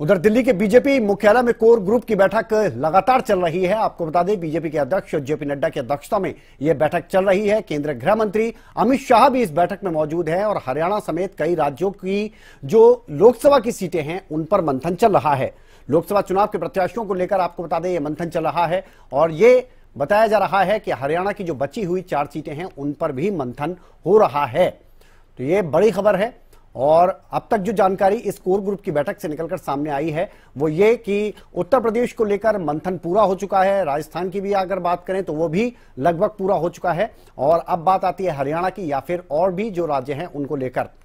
उधर दिल्ली के बीजेपी मुख्यालय में कोर ग्रुप की बैठक लगातार चल रही है आपको बता दें बीजेपी के अध्यक्ष जेपी नड्डा की अध्यक्षता में यह बैठक चल रही है केंद्रीय गृह मंत्री अमित शाह भी इस बैठक में मौजूद हैं और हरियाणा समेत कई राज्यों की जो लोकसभा की सीटें हैं उन पर मंथन चल रहा है लोकसभा चुनाव के प्रत्याशियों को लेकर आपको बता दें यह मंथन चल रहा है और ये बताया जा रहा है कि हरियाणा की जो बची हुई चार सीटें हैं उन पर भी मंथन हो रहा है तो ये बड़ी खबर है और अब तक जो जानकारी इस कोर ग्रुप की बैठक से निकलकर सामने आई है वो ये कि उत्तर प्रदेश को लेकर मंथन पूरा हो चुका है राजस्थान की भी अगर बात करें तो वो भी लगभग पूरा हो चुका है और अब बात आती है हरियाणा की या फिर और भी जो राज्य हैं उनको लेकर